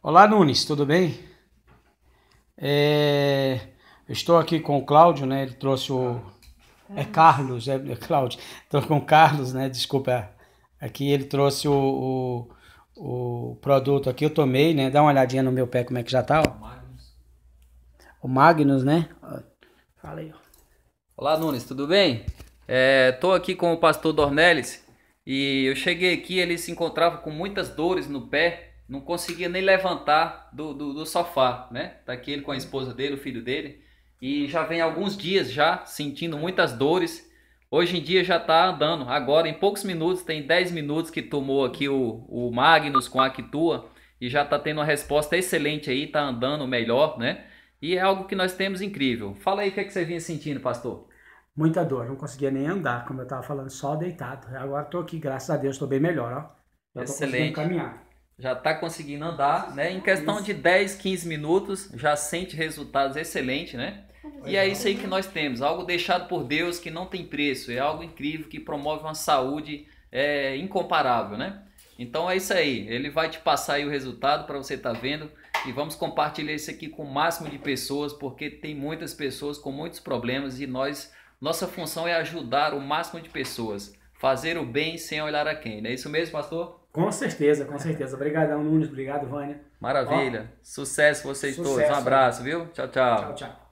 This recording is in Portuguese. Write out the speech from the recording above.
Olá, Nunes, tudo bem? É, estou aqui com o Cláudio, né? Ele trouxe o. É Carlos, é, é Cláudio. Estou com o Carlos, né? Desculpa. Aqui ele trouxe o, o, o, produto aqui, eu tomei, né? Dá uma olhadinha no meu pé como é que já tá, ó. O Magnus, né? Fala aí, ó. Olá, Nunes, tudo bem? Estou é, aqui com o pastor Dornelis e eu cheguei aqui, ele se encontrava com muitas dores no pé não conseguia nem levantar do, do, do, sofá, né? Tá aqui ele com a uhum. esposa dele, o filho dele, e já vem alguns dias já sentindo muitas dores. Hoje em dia já tá andando, agora em poucos minutos, tem 10 minutos que tomou aqui o, o Magnus com a Actua e já tá tendo uma resposta excelente aí, tá andando melhor, né? E é algo que nós temos incrível. Fala aí o que, é que você vinha sentindo, pastor. Muita dor, não conseguia nem andar, como eu tava falando, só deitado. Agora tô aqui, graças a Deus, tô bem melhor, ó. Já excelente. tô conseguindo caminhar já está conseguindo andar, né? Em questão de 10, 15 minutos, já sente resultados excelentes, né? E é isso aí que nós temos, algo deixado por Deus que não tem preço, é algo incrível que promove uma saúde é, incomparável, né? Então é isso aí, ele vai te passar aí o resultado para você estar tá vendo e vamos compartilhar isso aqui com o máximo de pessoas, porque tem muitas pessoas com muitos problemas e nós, nossa função é ajudar o máximo de pessoas fazer o bem sem olhar a quem. Não é isso mesmo, pastor? Com certeza, com certeza. Obrigadão, Nunes. Obrigado, Vânia. Maravilha. Ó, sucesso vocês sucesso. todos. Um abraço, viu? Tchau, tchau. Tchau, tchau.